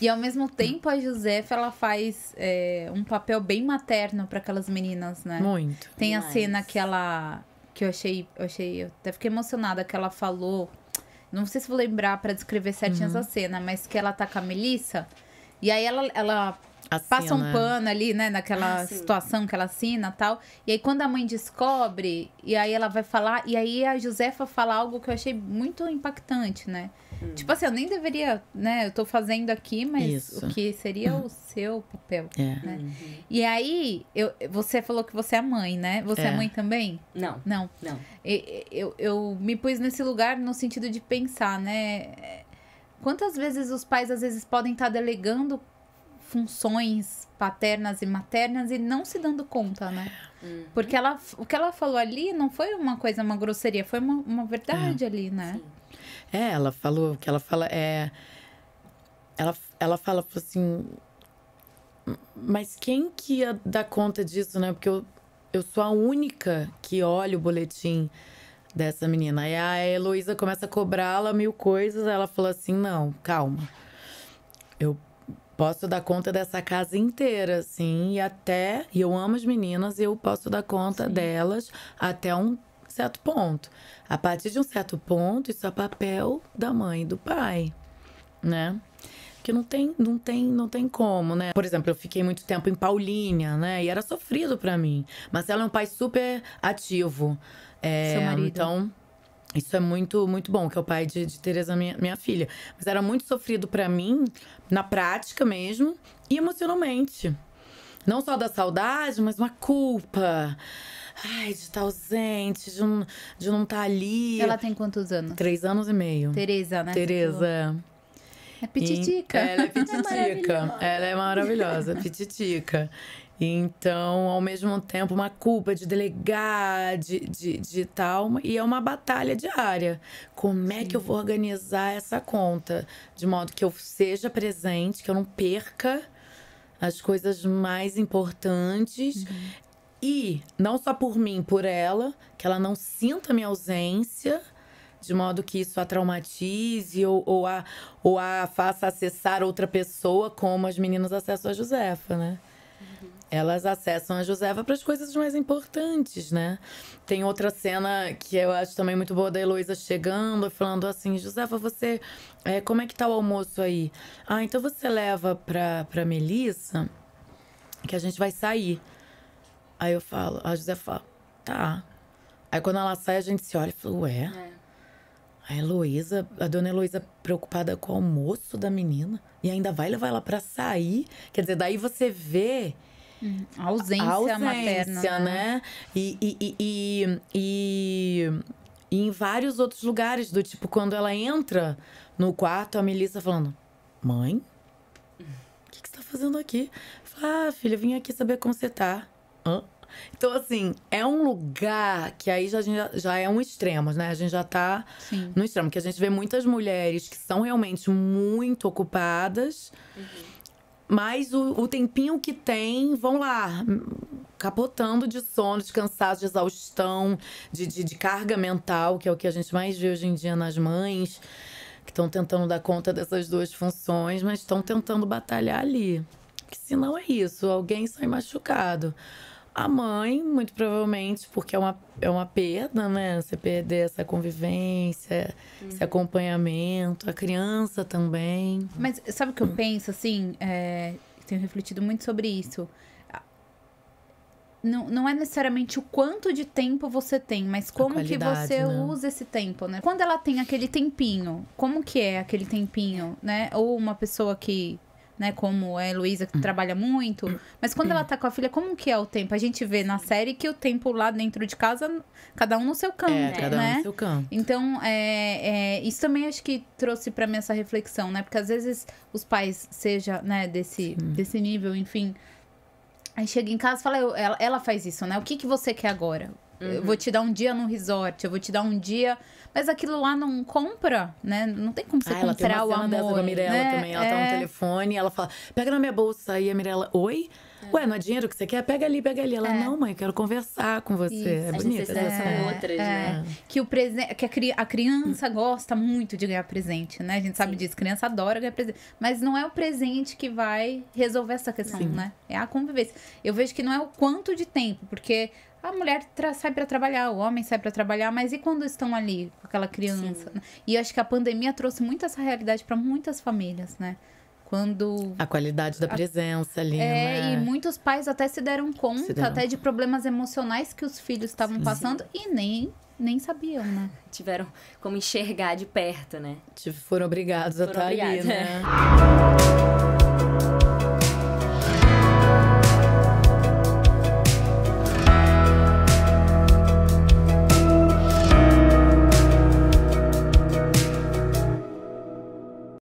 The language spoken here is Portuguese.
E ao mesmo tempo a Josefa ela faz é, um papel bem materno para aquelas meninas, né? Muito. Tem a cena que ela que eu achei, eu achei, eu até fiquei emocionada que ela falou, não sei se vou lembrar para descrever certinho uhum. essa cena, mas que ela tá com a Melissa e aí ela, ela Assina. Passa um né? pano ali, né, naquela ah, situação que ela assina tal. E aí, quando a mãe descobre, e aí ela vai falar, e aí a Josefa fala algo que eu achei muito impactante, né? Hum. Tipo assim, eu nem deveria, né? Eu tô fazendo aqui, mas Isso. o que seria o seu papel, é. né? Uhum. E aí, eu, você falou que você é mãe, né? Você é, é mãe também? Não. Não. Não. Eu, eu, eu me pus nesse lugar no sentido de pensar, né? Quantas vezes os pais, às vezes, podem estar tá delegando funções paternas e maternas e não se dando conta, né? Uhum. Porque ela, o que ela falou ali não foi uma coisa, uma grosseria, foi uma, uma verdade é. ali, né? Sim. É, ela falou, o que ela fala é. Ela, ela fala assim. Mas quem que ia dar conta disso, né? Porque eu, eu sou a única que olha o boletim dessa menina. Aí a Heloísa começa a cobrá-la mil coisas, ela fala assim: não, calma. Eu posso dar conta dessa casa inteira, assim, e até. E eu amo as meninas e eu posso dar conta Sim. delas até um certo ponto. A partir de um certo ponto, isso é papel da mãe e do pai, né? Que não tem, não tem, não tem como, né? Por exemplo, eu fiquei muito tempo em Paulínia, né? E era sofrido para mim. Marcelo é um pai super ativo. É, Seu marido. Então, isso é muito, muito bom, que é o pai de, de Tereza, minha, minha filha. Mas era muito sofrido para mim, na prática mesmo, e emocionalmente. Não só da saudade, mas uma culpa. Ai, de estar tá ausente, de não, de não estar tá ali. Ela tem quantos anos? Três anos e meio. Tereza, né? Tereza. É pititica. E ela é pititica. ela é maravilhosa, pititica. Então, ao mesmo tempo, uma culpa de delegar, de, de, de tal, e é uma batalha diária. Como é Sim. que eu vou organizar essa conta? De modo que eu seja presente, que eu não perca as coisas mais importantes. Uhum. E, não só por mim, por ela, que ela não sinta minha ausência de modo que isso a traumatize ou, ou, a, ou a faça acessar outra pessoa, como as meninas acessam a Josefa, né? Elas acessam a Josefa para as coisas mais importantes, né? Tem outra cena que eu acho também muito boa da Heloísa chegando, e falando assim: Josefa, você. É, como é que tá o almoço aí? Ah, então você leva para a Melissa que a gente vai sair. Aí eu falo, a Josefa fala, tá. Aí quando ela sai, a gente se olha e fala, ué. É. A Heloísa, a dona Heloísa preocupada com o almoço da menina e ainda vai levar ela para sair. Quer dizer, daí você vê hum, a ausência, ausência materna, né? né? E, e, e, e, e em vários outros lugares, do tipo, quando ela entra no quarto, a Melissa falando: Mãe, o que, que você tá fazendo aqui? Fala, ah, filha, vim aqui saber como você tá. Hã? Então, assim, é um lugar que aí já, já é um extremo, né? A gente já tá Sim. no extremo, que a gente vê muitas mulheres que são realmente muito ocupadas, uhum. mas o, o tempinho que tem, vão lá, capotando de sono, de cansaço, de exaustão, de, de, de, carga mental, que é o que a gente mais vê hoje em dia nas mães, que estão tentando dar conta dessas duas funções, mas estão tentando batalhar ali. Porque senão é isso, alguém sai machucado. A mãe, muito provavelmente, porque é uma, é uma perda, né? Você perder essa convivência, uhum. esse acompanhamento, a criança também. Mas sabe o que eu penso, assim? É, tenho refletido muito sobre isso. Não, não é necessariamente o quanto de tempo você tem, mas como que você né? usa esse tempo, né? Quando ela tem aquele tempinho, como que é aquele tempinho, né? Ou uma pessoa que né? Como é Luísa, que hum. trabalha muito. Mas quando ela tá com a filha, como que é o tempo? A gente vê na série que o tempo lá dentro de casa, cada um no seu canto, é, cada né? um no né? seu canto. Então, é, é, isso também acho que trouxe para mim essa reflexão, né? Porque às vezes os pais, seja, né, desse, desse nível, enfim... Aí chega em casa e fala, ela, ela faz isso, né? O que, que você quer agora? Uhum. Eu vou uhum. te dar um dia num resort, eu vou te dar um dia. Mas aquilo lá não compra, né? Não tem como você ah, comprar ela tem uma o amor. com a Mirella né? também. Ela é... tá no é. telefone, ela fala: pega na minha bolsa. Aí a Mirella, oi? É. Ué, não é dinheiro que você quer? Pega ali, pega ali. Ela, é. não, mãe, quero conversar com você. Isso. É bonito. As é. né? Que, o presen... que a, cri... a criança gosta muito de ganhar presente, né? A gente sabe Sim. disso. Criança adora ganhar presente. Mas não é o presente que vai resolver essa questão, Sim. né? É a convivência. Eu vejo que não é o quanto de tempo, porque a mulher sai para trabalhar, o homem sai para trabalhar, mas e quando estão ali com aquela criança? E acho que a pandemia trouxe muito essa realidade para muitas famílias, né? Quando a qualidade da presença ali é né? e muitos pais até se deram conta se deram. até de problemas emocionais que os filhos estavam passando sim. e nem nem sabiam né tiveram como enxergar de perto né foram obrigados foram a estar ali né é.